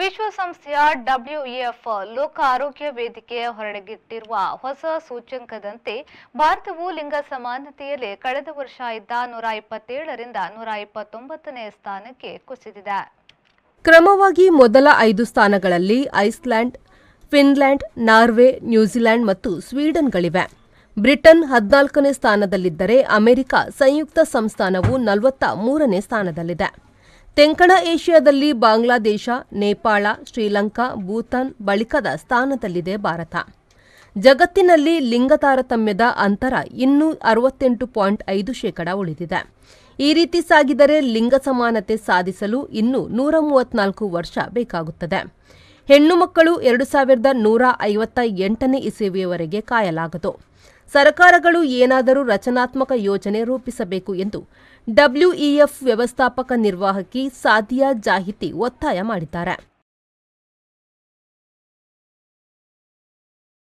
ವಿಶ್ವಸಂಸ್ಥೆಯ ಡಬ್ಲ್ಯುಎಫ್ e ಲೋಕ ಆರೋಗ್ಯ ವೇದಿಕೆ ಹೊರಡಗಿಟ್ಟಿರುವ ಹೊಸ ಸೂಚ್ಯಂಕದಂತೆ ಭಾರತವು ಲಿಂಗ ಸಮಾನತೆಯಲ್ಲಿ ಕಳೆದ ವರ್ಷ ಇದ್ದ ನೂರ ಇಪ್ಪತ್ತೇಳರಿಂದ ನೂರ ಇಪ್ಪತ್ತೊಂಬತ್ತನೇ ಸ್ಥಾನಕ್ಕೆ ಕುಸಿದಿದೆ ಕ್ರಮವಾಗಿ ಮೊದಲ ಐದು ಸ್ಥಾನಗಳಲ್ಲಿ ಐಸ್ಲ್ಯಾಂಡ್ ಫಿನ್ಲ್ಯಾಂಡ್ ನಾರ್ವೆ ನ್ಯೂಜಿಲೆಂಡ್ ಮತ್ತು ಸ್ವೀಡನ್ಗಳಿವೆ ಬ್ರಿಟನ್ ಹದಿನಾಲ್ಕನೇ ಸ್ಥಾನದಲ್ಲಿದ್ದರೆ ಅಮೆರಿಕ ಸಂಯುಕ್ತ ಸಂಸ್ಥಾನವು ನಲವತ್ತ ಮೂರನೇ ಸ್ಥಾನದಲ್ಲಿದೆ ತೆಂಕಣ ಏಷ್ಯಾದಲ್ಲಿ ಬಾಂಗ್ಲಾದೇಶ ನೇಪಾಳ ಶ್ರೀಲಂಕಾ ಭೂತಾನ್ ಬಳಿಕದ ಸ್ಥಾನದಲ್ಲಿದೆ ಭಾರತ ಜಗತ್ತಿನಲ್ಲಿ ಲಿಂಗ ತಾರತಮ್ಯದ ಅಂತರ ಇನ್ನೂ ಅರವತ್ತೆಂಟು ಪಾಯಿಂಟ್ ಐದು ಶೇಕಡ ಉಳಿದಿದೆ ಈ ರೀತಿ ಸಾಗಿದರೆ ಲಿಂಗ ಸಮಾನತೆ ಸಾಧಿಸಲು ಇನ್ನೂ ನೂರ ಮೂವತ್ನಾಲ್ಕು ವರ್ಷ ಬೇಕಾಗುತ್ತದೆ ಹೆಣ್ಣು ಮಕ್ಕಳು ಎರಡು ಸಾವಿರದ ನೂರ ಐವತ್ತ ಎಂಟನೇ ಇಸವಿಯವರೆಗೆ ಕಾಯಲಾಗದು ಸರ್ಕಾರಗಳು ಏನಾದರೂ ರಚನಾತ್ಮಕ ಯೋಜನೆ ರೂಪಿಸಬೇಕು ಎಂದು ಡಬ್ಲ್ಯೂಇಎಫ್ ವ್ಯವಸ್ಥಾಪಕ ನಿರ್ವಾಹಕಿ ಸಾದಿಯಾ ಜಾಹಿತಿ ಒತ್ತಾಯ ಮಾಡಿದ್ದಾರೆ